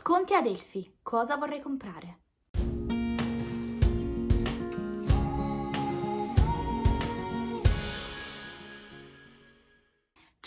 Sconti a Delfi. Cosa vorrei comprare?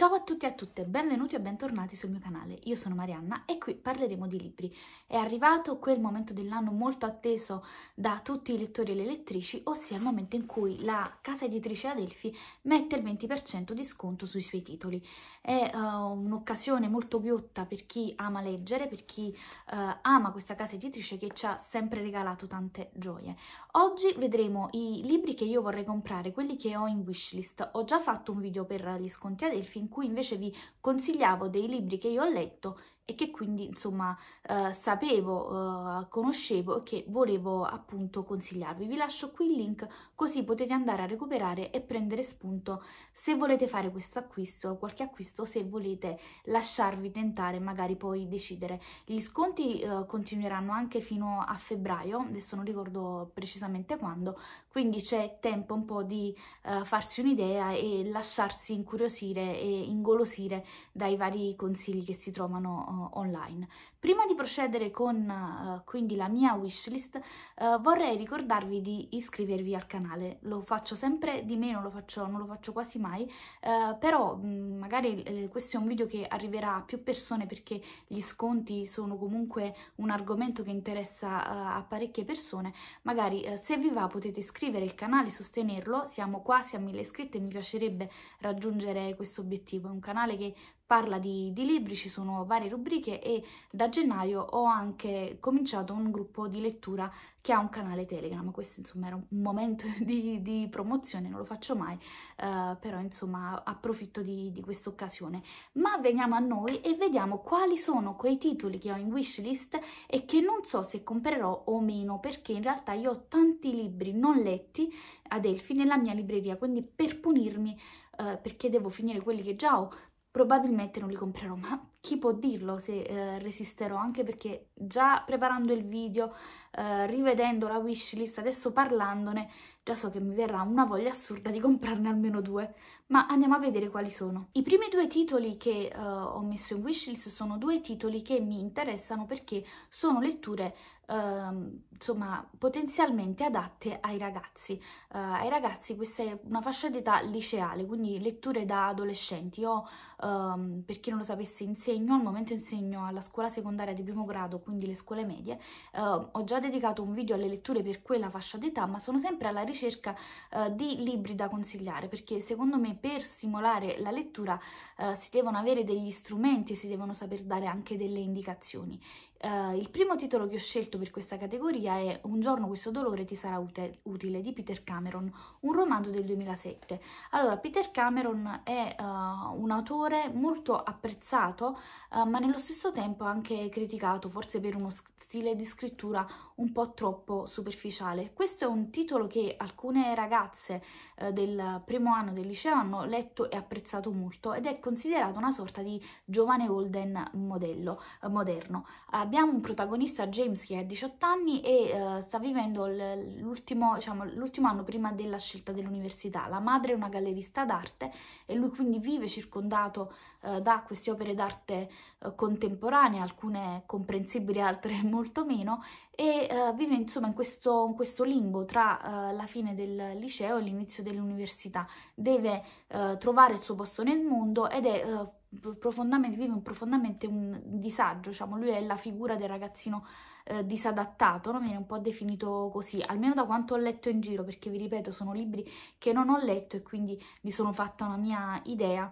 Ciao a tutti e a tutte, benvenuti e bentornati sul mio canale. Io sono Marianna e qui parleremo di libri. È arrivato quel momento dell'anno molto atteso da tutti i lettori e le lettrici, ossia il momento in cui la casa editrice Adelphi mette il 20% di sconto sui suoi titoli. È uh, un'occasione molto ghiotta per chi ama leggere, per chi uh, ama questa casa editrice che ci ha sempre regalato tante gioie. Oggi vedremo i libri che io vorrei comprare, quelli che ho in wishlist. Ho già fatto un video per gli sconti Adelphi cui invece vi consigliavo dei libri che io ho letto e che quindi insomma eh, sapevo, eh, conoscevo e che volevo appunto consigliarvi. Vi lascio qui il link così potete andare a recuperare e prendere spunto se volete fare questo acquisto, qualche acquisto se volete lasciarvi tentare magari poi decidere. Gli sconti eh, continueranno anche fino a febbraio, adesso non ricordo precisamente quando, quindi c'è tempo un po' di eh, farsi un'idea e lasciarsi incuriosire e ingolosire dai vari consigli che si trovano Uh, online Prima di procedere con uh, quindi la mia wishlist uh, vorrei ricordarvi di iscrivervi al canale, lo faccio sempre di meno, lo faccio, non lo faccio quasi mai, uh, però mh, mm, magari eh, questo è un video che arriverà a più persone perché gli sconti sono comunque un argomento che interessa a parecchie persone, magari se vi va potete iscrivere il canale, sostenerlo, siamo quasi a mille iscritte, mi piacerebbe raggiungere questo obiettivo, è un canale che parla di, di libri, ci sono varie rubriche e da gennaio ho anche cominciato un gruppo di lettura che ha un canale Telegram, questo insomma era un momento di, di promozione, non lo faccio mai, eh, però insomma approfitto di, di questa occasione. Ma veniamo a noi e vediamo quali sono quei titoli che ho in wishlist e che non so se comprerò o meno, perché in realtà io ho tanti libri non letti ad Elfi nella mia libreria, quindi per punirmi, eh, perché devo finire quelli che già ho, probabilmente non li comprerò, ma chi può dirlo se eh, resisterò, anche perché già preparando il video, eh, rivedendo la wishlist, adesso parlandone, già so che mi verrà una voglia assurda di comprarne almeno due, ma andiamo a vedere quali sono. I primi due titoli che eh, ho messo in wishlist sono due titoli che mi interessano perché sono letture Ehm, insomma, potenzialmente adatte ai ragazzi. Eh, ai ragazzi questa è una fascia d'età liceale, quindi letture da adolescenti. Io, ehm, per chi non lo sapesse, insegno, al momento insegno alla scuola secondaria di primo grado, quindi le scuole medie. Eh, ho già dedicato un video alle letture per quella fascia d'età, ma sono sempre alla ricerca eh, di libri da consigliare, perché secondo me per stimolare la lettura eh, si devono avere degli strumenti, si devono saper dare anche delle indicazioni. Uh, il primo titolo che ho scelto per questa categoria è Un giorno questo dolore ti sarà utile di Peter Cameron, un romanzo del 2007. Allora, Peter Cameron è uh, un autore molto apprezzato, uh, ma nello stesso tempo anche criticato, forse per uno stile di scrittura un po' troppo superficiale. Questo è un titolo che alcune ragazze del primo anno del liceo hanno letto e apprezzato molto ed è considerato una sorta di giovane Holden modello, moderno abbiamo un protagonista James che ha 18 anni e uh, sta vivendo l'ultimo diciamo, anno prima della scelta dell'università. La madre è una gallerista d'arte e lui quindi vive circondato uh, da queste opere d'arte uh, contemporanee, alcune comprensibili, altre molto meno, e vive insomma in questo, in questo limbo tra la fine del liceo e l'inizio dell'università. Deve trovare il suo posto nel mondo ed è profondamente, vive un, profondamente un disagio, diciamo, lui è la figura del ragazzino eh, disadattato, no? viene un po' definito così, almeno da quanto ho letto in giro, perché vi ripeto, sono libri che non ho letto e quindi mi sono fatta una mia idea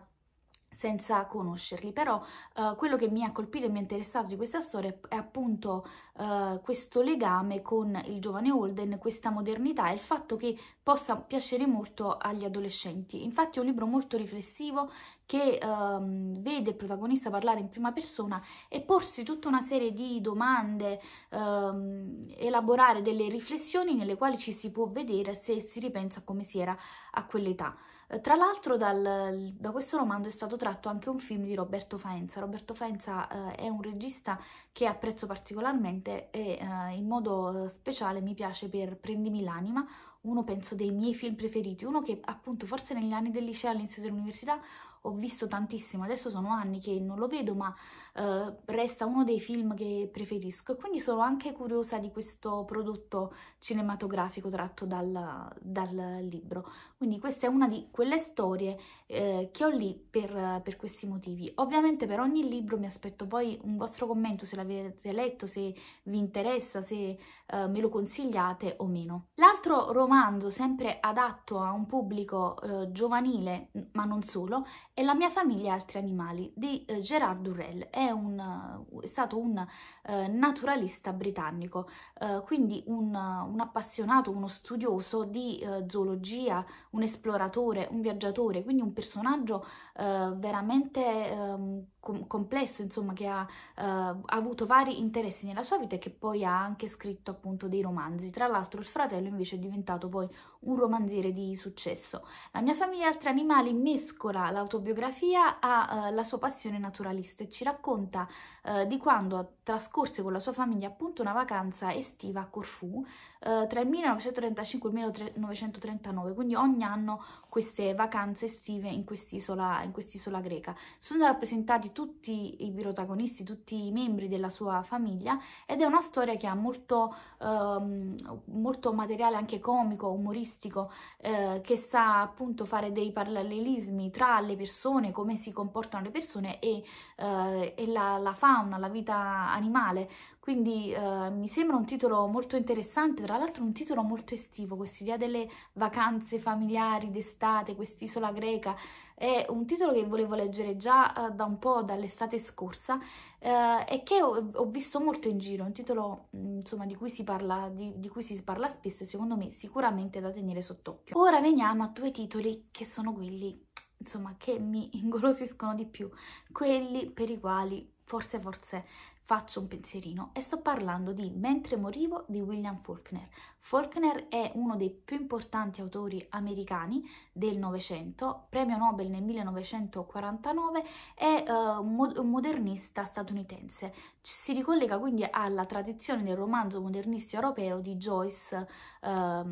senza conoscerli, però eh, quello che mi ha colpito e mi ha interessato di questa storia è, appunto eh, questo legame con il giovane Holden, questa modernità e il fatto che possa piacere molto agli adolescenti. Infatti è un libro molto riflessivo che ehm, vede il protagonista parlare in prima persona e porsi tutta una serie di domande, ehm, elaborare delle riflessioni nelle quali ci si può vedere se si ripensa come si era a quell'età. Eh, tra l'altro da questo romanzo è stato tratto anche un film di Roberto Faenza. Roberto Faenza eh, è un regista che apprezzo particolarmente e eh, in modo eh, speciale mi piace per Prendimi l'anima, uno penso dei miei film preferiti, uno che appunto forse negli anni del liceo all'inizio dell'università ho visto tantissimo, adesso sono anni che non lo vedo, ma eh, resta uno dei film che preferisco e quindi sono anche curiosa di questo prodotto cinematografico tratto dal, dal libro. Quindi questa è una di quelle storie eh, che ho lì per, per, questi motivi. Ovviamente per ogni libro mi aspetto poi un vostro commento se l'avete letto, se vi interessa, se eh, me lo consigliate o meno. L'altro romanzo sempre adatto a un pubblico eh, giovanile, ma non solo, e La mia famiglia e altri animali di eh, Gerard Durrell, è, un, eh, è stato un eh, naturalista britannico, eh, quindi un, un, appassionato, uno studioso di eh, zoologia, un esploratore, un viaggiatore, quindi un personaggio eh, veramente ehm, com complesso, insomma, che ha, eh, ha, avuto vari interessi nella sua vita e che poi ha anche scritto appunto dei romanzi. Tra l'altro il fratello invece è diventato poi un romanziere di successo. La mia famiglia altri animali mescola l'autobiografia alla eh, sua passione naturalista e ci racconta eh, di quando trascorse con la sua famiglia appunto una vacanza estiva a Corfù eh, tra il 1935 e il 1939, quindi ogni anno queste vacanze estive in quest'isola quest greca. Sono rappresentati tutti i protagonisti, tutti i membri della sua famiglia ed è una storia che ha molto, ehm, molto materiale anche comico, umoristico, eh, che sa appunto fare dei parallelismi tra le persone, come si comportano le persone e, eh, e la, la fauna, la vita animale, quindi eh, mi sembra un titolo molto interessante, tra l'altro un titolo molto estivo, quest'idea delle vacanze familiari d'estate, quest'isola greca, è un titolo che volevo leggere già eh, da un po', dall'estate scorsa, eh, e che ho, ho, visto molto in giro, un titolo mm, insomma, di, cui parla, di, di cui si parla spesso e secondo me sicuramente da tenere sott'occhio. Ora veniamo a due titoli che sono quelli insomma che mi ingolosiscono di più, quelli per i quali forse forse faccio un pensierino e sto parlando di Mentre morivo di William Faulkner. Faulkner è uno dei più importanti autori americani del Novecento, premio Nobel nel 1949 e uh, modernista statunitense. Ci si ricollega quindi alla tradizione del romanzo modernista europeo di Joyce, uh,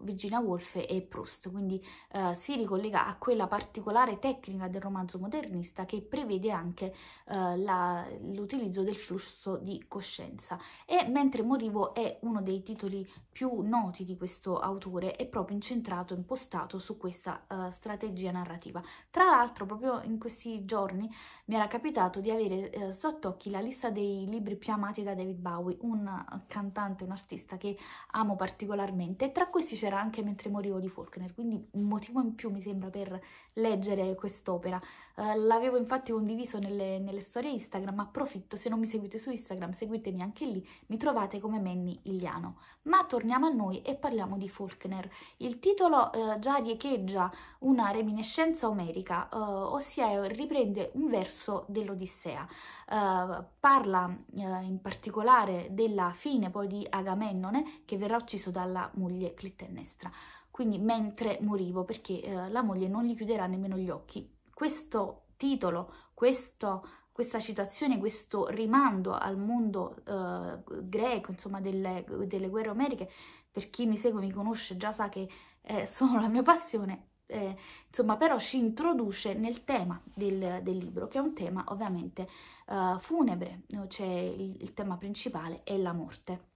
Virginia Woolf e Proust, quindi uh, si ricollega a quella particolare tecnica del romanzo modernista che prevede anche eh, l'utilizzo del flusso flusso di coscienza e Mentre morivo è uno dei titoli più noti di questo autore è proprio incentrato, impostato su questa uh, strategia narrativa. Tra l'altro proprio in questi giorni mi era capitato di avere uh, eh, sott'occhi la lista dei libri più amati da David Bowie, un eh, cantante, un artista che amo particolarmente e tra questi c'era anche Mentre morivo di Faulkner, quindi un motivo in più mi sembra per leggere quest'opera. Uh, L'avevo infatti condiviso nelle, nelle storie Instagram, approfitto se non mi seguite trovate su Instagram, seguitemi anche lì, mi trovate come Manny Iliano. Ma torniamo a noi e parliamo di Faulkner. Il titolo eh, già riecheggia una reminiscenza omerica, eh, ossia riprende un verso dell'Odissea. Eh, parla eh, in particolare della fine poi di Agamennone che verrà ucciso dalla moglie Clitennestra quindi mentre morivo, perché eh, la moglie non gli chiuderà nemmeno gli occhi. Questo titolo, questo questa citazione, questo rimando al mondo eh, greco, insomma, delle, delle, guerre omeriche, per chi mi segue, mi conosce, già sa che eh, sono la mia passione, eh, insomma, però ci introduce nel tema del, del libro, che è un tema ovviamente eh, funebre, cioè il, il tema principale è la morte.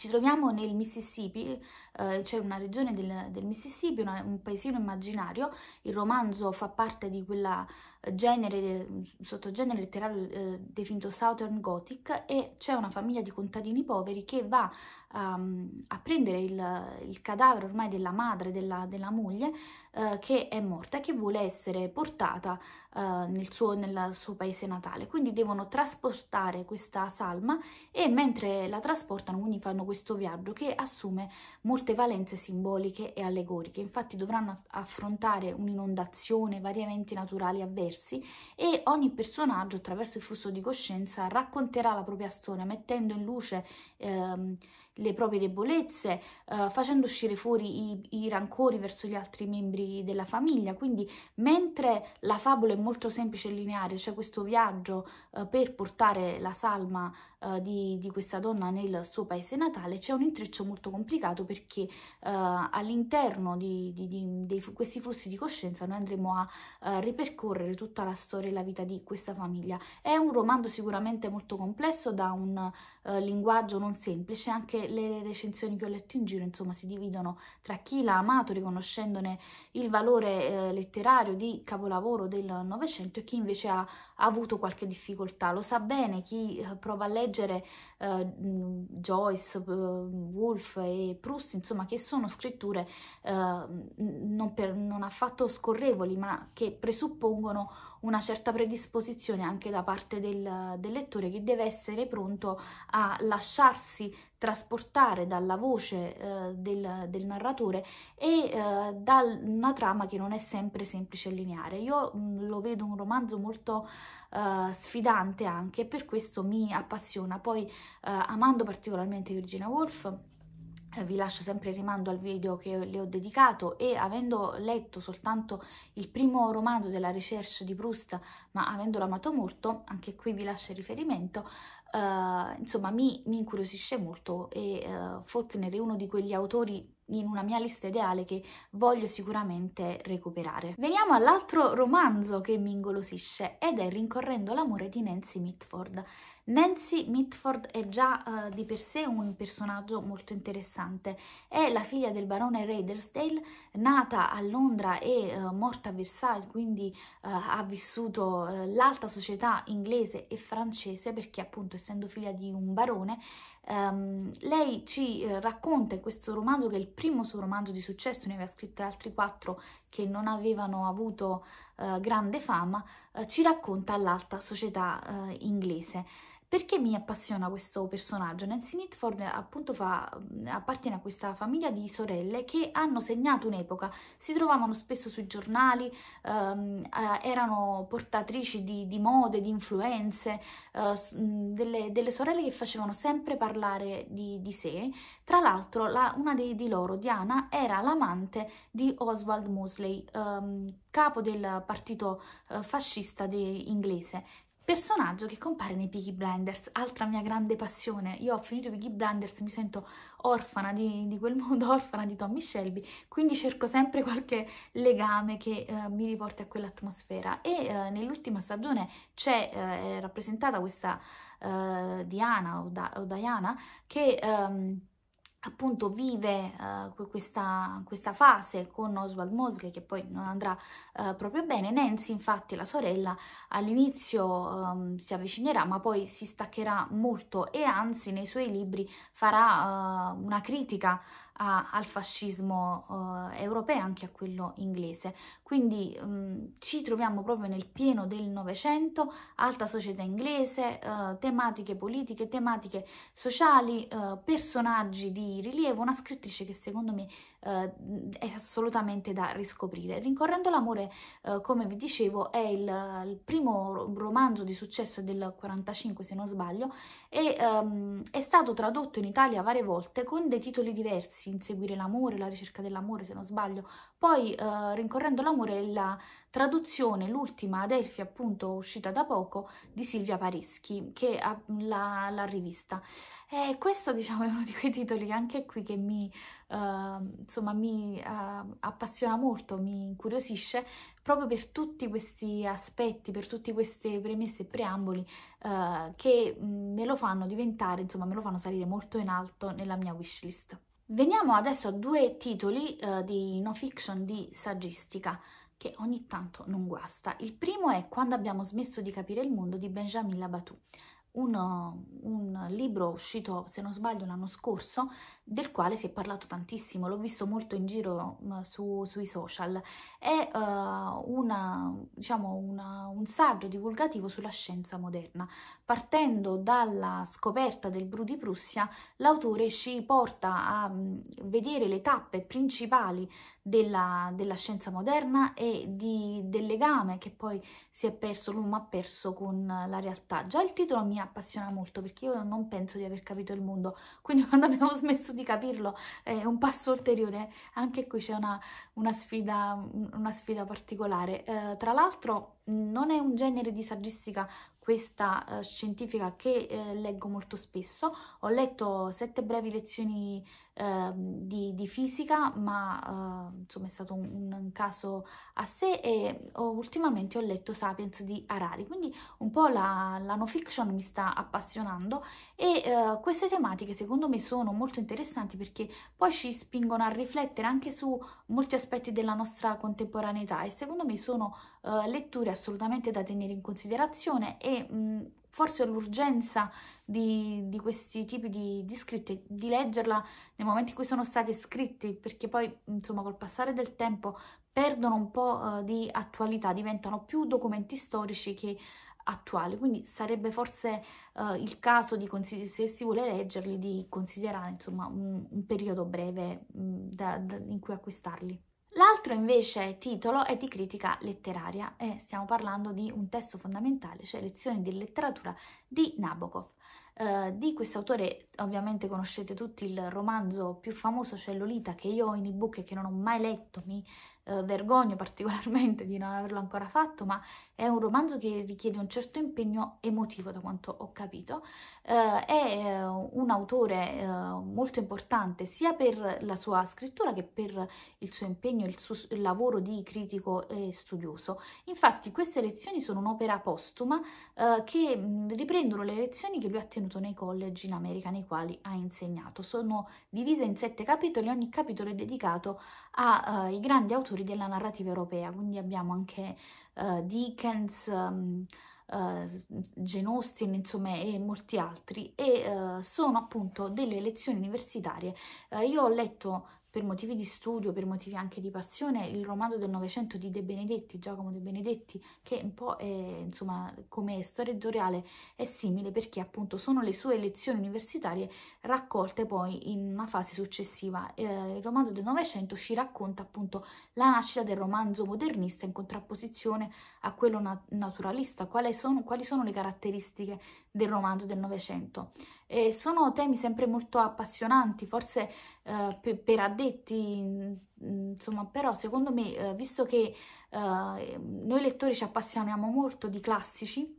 Ci troviamo nel Mississippi, eh, c'è una regione del, del Mississippi, una, un paesino immaginario, il romanzo fa parte di quella genere, eh, sottogenere letterario eh, definito Southern Gothic e c'è una famiglia di contadini poveri che va um, a prendere il, il, cadavere ormai della madre, della, della moglie eh, che è morta e che vuole essere portata eh, nel, suo, nel suo paese natale. Quindi devono trasportare questa salma e mentre la trasportano, quindi fanno questo viaggio che assume molte valenze simboliche e allegoriche. Infatti dovranno affrontare un'inondazione, vari eventi naturali avversi diversi e ogni personaggio attraverso il flusso di coscienza racconterà la propria storia mettendo in luce ehm, le proprie debolezze, eh, facendo uscire fuori i, i, rancori verso gli altri membri della famiglia. Quindi, mentre la favola è molto semplice e lineare, c'è cioè questo viaggio eh, per portare la salma eh, di, di, questa donna nel suo paese natale, c'è un intreccio molto complicato perché eh, all'interno di, di, di, questi flussi di coscienza noi andremo a eh, ripercorrere tutta la storia e la vita di questa famiglia. È un romanzo sicuramente molto complesso, da un eh, linguaggio non semplice, anche le recensioni che ho letto in giro, insomma, si dividono tra chi l'ha amato riconoscendone il valore eh, letterario di capolavoro del Novecento e chi invece ha, ha, avuto qualche difficoltà. Lo sa bene chi eh, prova a leggere eh, Joyce, eh, Wolf e Proust, insomma, che sono scritture eh, non, per, non affatto scorrevoli, ma che presuppongono una certa predisposizione anche da parte del, del lettore che deve essere pronto a lasciarsi trasportare dalla voce eh, del, del, narratore e eh, da una trama che non è sempre semplice e lineare. Io mh, mm, lo vedo un romanzo molto eh, sfidante anche e per questo mi appassiona. Poi eh, amando particolarmente Virginia Woolf eh, vi lascio sempre il rimando al video che le ho dedicato e avendo letto soltanto il primo romanzo della Recherche di Proust ma avendolo amato molto, anche qui vi lascio il riferimento, uh, insomma mi, mi, incuriosisce molto e uh, Faulkner è uno di quegli autori in una mia lista ideale che voglio sicuramente recuperare. Veniamo all'altro romanzo che mi ingolosisce ed è Rincorrendo l'amore di Nancy Mitford. Nancy Mitford è già eh, di per sé un personaggio molto interessante. È la figlia del barone Raidersdale, nata a Londra e eh, morta a Versailles, quindi eh, ha vissuto eh, l'alta società inglese e francese perché appunto essendo figlia di un barone, ehm, lei ci eh, racconta in questo romanzo che è il primo suo romanzo di successo, ne aveva scritto altri quattro che non avevano avuto eh, grande fama, eh, ci racconta l'alta società eh, inglese perché mi appassiona questo personaggio? Nancy Mitford appunto fa, appartiene a questa famiglia di sorelle che hanno segnato un'epoca, si trovavano spesso sui giornali, ehm, eh, erano portatrici di, di, mode, di influenze, eh, delle, delle, sorelle che facevano sempre parlare di, di sé. Tra l'altro la, una di, di loro, Diana, era l'amante di Oswald Mosley, ehm, capo del partito eh, fascista inglese, personaggio che compare nei Peaky Blinders, altra mia grande passione. Io ho finito i Peaky Blinders, mi sento orfana di, di, quel mondo, orfana di Tommy Shelby, quindi cerco sempre qualche legame che eh, mi riporti a quell'atmosfera. E eh, nell'ultima stagione c'è eh, rappresentata questa eh, Diana o, da, o, Diana che... Ehm, appunto vive uh, questa, questa, fase con Oswald Mosley che poi non andrà uh, proprio bene. Nancy infatti la sorella all'inizio um, si avvicinerà ma poi si staccherà molto e anzi nei suoi libri farà uh, una critica a, al fascismo eh, europeo e anche a quello inglese. Quindi mh, mm, ci troviamo proprio nel pieno del Novecento, alta società inglese, eh, tematiche politiche, tematiche sociali, eh, personaggi di rilievo, una scrittrice che secondo me uh, è assolutamente da riscoprire. Rincorrendo l'amore, uh, come vi dicevo, è il, il, primo romanzo di successo del 45 se non sbaglio e um, è stato tradotto in Italia varie volte con dei titoli diversi, Inseguire l'amore, La ricerca dell'amore se non sbaglio, poi uh, Rincorrendo l'amore la traduzione, l'ultima ad Elfi, appunto uscita da poco, di Silvia Parischi, che ha la, la rivista. E questo diciamo è uno di quei titoli anche qui che mi, uh, insomma, mi uh, appassiona molto, mi incuriosisce, proprio per tutti questi aspetti, per tutte queste premesse e preamboli uh, che mm, me lo fanno diventare, insomma me lo fanno salire molto in alto nella mia wishlist. Veniamo adesso a due titoli uh, di no fiction di saggistica che ogni tanto non guasta. Il primo è Quando abbiamo smesso di capire il mondo di Benjamin Labatou, uno, un libro uscito, se non sbaglio, l'anno scorso, del quale si è parlato tantissimo, l'ho visto molto in giro mm, su, sui social. È uh, una, diciamo una, un saggio divulgativo sulla scienza moderna. Partendo dalla scoperta del Bru di Prussia, l'autore ci porta a mm, vedere le tappe principali della, della scienza moderna e di, del legame che poi si è perso, l'uomo ha perso con la realtà. Già il titolo mi appassiona molto perché io non penso di aver capito il mondo, quindi quando abbiamo smesso di capirlo è un passo ulteriore, anche qui c'è una, una, sfida, una sfida particolare. Eh, tra l'altro non è un genere di saggistica questa uh, scientifica che uh, leggo molto spesso. Ho letto sette brevi lezioni ehm, di, di, fisica, ma eh, insomma è stato un, un, caso a sé e ho, ultimamente ho letto Sapiens di Harari, quindi un po' la, la no fiction mi sta appassionando e queste tematiche secondo me sono molto interessanti perché poi ci spingono a riflettere anche su molti aspetti della nostra contemporaneità e secondo me sono letture assolutamente da tenere in considerazione e mh, forse l'urgenza di, di, questi tipi di, di scritte, di leggerla nei momenti in cui sono stati scritti, perché poi, insomma, col passare del tempo perdono un po' uh, di attualità, diventano più documenti storici che attuali, quindi sarebbe forse uh, il caso, di se si vuole leggerli, di considerare, insomma, un, un periodo breve mh, da, da, in cui acquistarli. L'altro invece titolo è di critica letteraria e stiamo parlando di un testo fondamentale, cioè Lezioni di letteratura di Nabokov. Uh, di questo autore ovviamente conoscete tutti il romanzo più famoso, cioè Lolita, che io ho in ebook e che non ho mai letto, mi eh, vergogno particolarmente di non averlo ancora fatto, ma è un romanzo che richiede un certo impegno emotivo da quanto ho capito. Eh, è eh, un autore eh, molto importante sia per la sua scrittura che per il suo impegno, il suo lavoro di critico e studioso. Infatti queste lezioni sono un'opera postuma eh, che riprendono le lezioni che lui ha tenuto nei college in America nei quali ha insegnato. Sono divise in sette capitoli, ogni capitolo è dedicato ai eh, grandi autori autori della narrativa europea, quindi abbiamo anche uh, Dickens, um, uh, Jane Austen, insomma, e molti altri, e uh, sono appunto delle lezioni universitarie. io ho letto per motivi di studio, per motivi anche di passione, il romanzo del Novecento di De Benedetti, Giacomo De Benedetti, che un po' è, insomma, come storia editoriale è simile perché appunto sono le sue lezioni universitarie raccolte poi in una fase successiva. Eh, il romanzo del Novecento ci racconta appunto la nascita del romanzo modernista in contrapposizione a quello nat naturalista, quali sono, quali sono le caratteristiche del romanzo del Novecento. E sono temi sempre molto appassionanti, forse eh, per, per, addetti, mm, mm, insomma, però secondo me, eh, visto che eh, noi lettori ci appassioniamo molto di classici,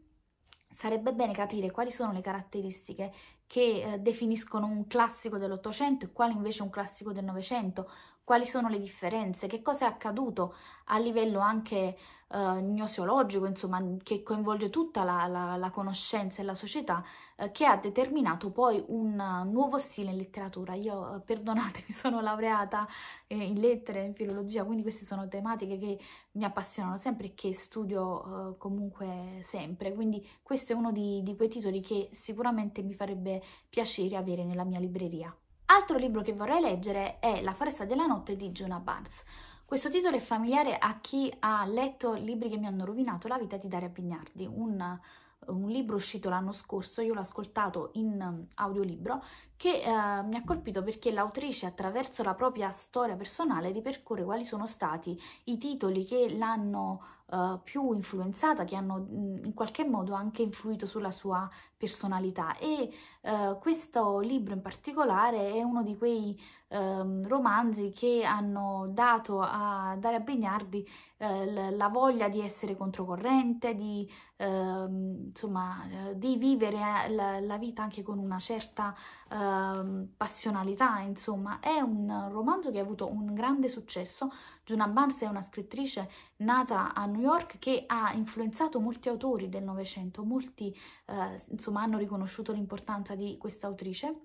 sarebbe bene capire quali sono le caratteristiche che eh, definiscono un classico dell'Ottocento e quale invece un classico del Novecento, quali sono le differenze, che cosa è accaduto a livello anche eh, gnoseologico, insomma, che coinvolge tutta la, la, la conoscenza e la società, eh, che ha determinato poi un eh, nuovo stile in letteratura. Io, eh, perdonatemi, sono laureata eh, in lettere, in filologia, quindi queste sono tematiche che mi appassionano sempre e che studio comunque sempre, quindi questo è uno di, di quei titoli che sicuramente mi farebbe piacere avere nella mia libreria. Altro libro che vorrei leggere è La foresta della notte di Juna Barnes. Questo titolo è familiare a chi ha letto libri che mi hanno rovinato la vita di Daria Pignardi, un, un libro uscito l'anno scorso, io l'ho ascoltato in um, audiolibro, che eh, mi ha colpito perché l'autrice attraverso la propria storia personale ripercorre quali sono stati i titoli che l'hanno eh, più influenzata, che hanno in qualche modo anche influito sulla sua personalità e uh, questo libro in particolare è uno di quei um, romanzi che hanno dato a Daria Bignardi uh, la voglia di essere controcorrente, di, ehm, insomma, di vivere la, la, vita anche con una certa ehm, passionalità, insomma, è un romanzo che ha avuto un grande successo. Giuna Barnes è una scrittrice nata a New York che ha influenzato molti autori del Novecento, molti eh, insomma hanno riconosciuto l'importanza di questa autrice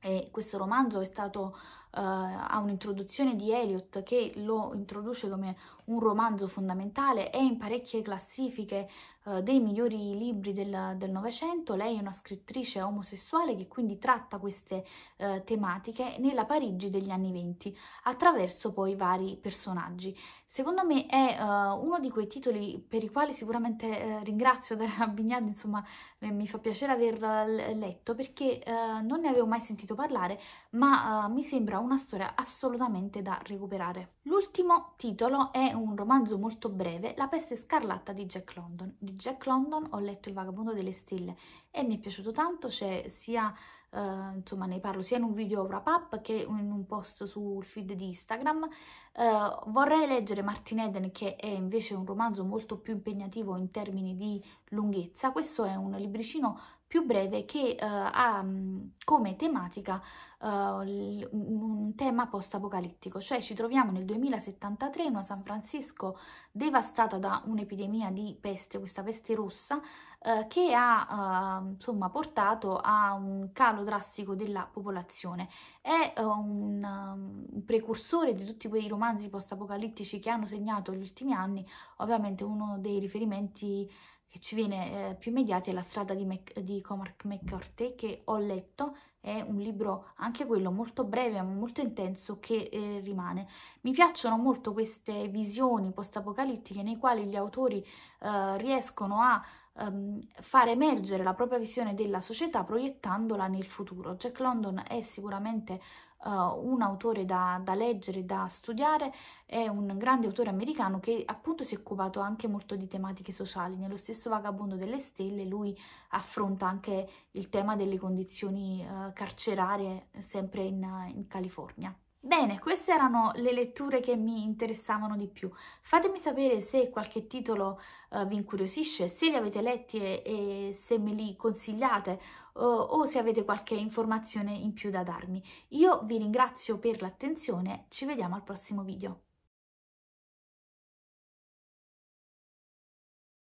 e questo romanzo è stato, uh, ha un'introduzione di Eliot che lo introduce come un romanzo fondamentale, è in parecchie classifiche eh, dei migliori libri del, del Novecento, lei è una scrittrice omosessuale che quindi tratta queste eh, tematiche nella Parigi degli anni venti, attraverso poi vari personaggi. Secondo me è eh, uno di quei titoli per i quali sicuramente eh, ringrazio Dara Bignardi, insomma eh, mi fa piacere aver letto perché eh, non ne avevo mai sentito parlare, ma mi sembra una storia assolutamente da recuperare. L'ultimo titolo è un romanzo molto breve, La peste scarlatta di Jack London. Di Jack London ho letto Il vagabondo delle stelle e mi è piaciuto tanto, c'è sia, eh, insomma ne parlo sia in un video wrap up che in un post sul feed di Instagram. Eh, vorrei leggere Martin Eden che è invece un romanzo molto più impegnativo in termini di lunghezza, questo è un libricino più breve che uh, ha mm, come tematica uh, un tema post-apocalittico, cioè ci troviamo nel 2073 in una San Francisco devastata da un'epidemia di peste, questa peste rossa, uh, che ha ehm, insomma portato a un calo drastico della popolazione. È un, mm, un precursore di tutti quei romanzi post-apocalittici che hanno segnato gli ultimi anni, ovviamente uno dei riferimenti che ci viene eh, più immediata è La strada di, Mac, di Comarc McCarthy che ho letto, è un libro anche quello molto breve ma molto intenso che eh, rimane. Mi piacciono molto queste visioni post-apocalittiche nei quali gli autori eh, riescono a um, far emergere la propria visione della società proiettandola nel futuro. Jack London è sicuramente uh, un autore da, da, leggere, da studiare, è un grande autore americano che appunto si è occupato anche molto di tematiche sociali. Nello stesso Vagabondo delle Stelle lui affronta anche il tema delle condizioni uh, carcerarie sempre in, in California. Bene, queste erano le letture che mi interessavano di più. Fatemi sapere se qualche titolo uh, vi incuriosisce, se li avete letti e, e se me li consigliate uh, o se avete qualche informazione in più da darmi. Io vi ringrazio per l'attenzione, ci vediamo al prossimo video.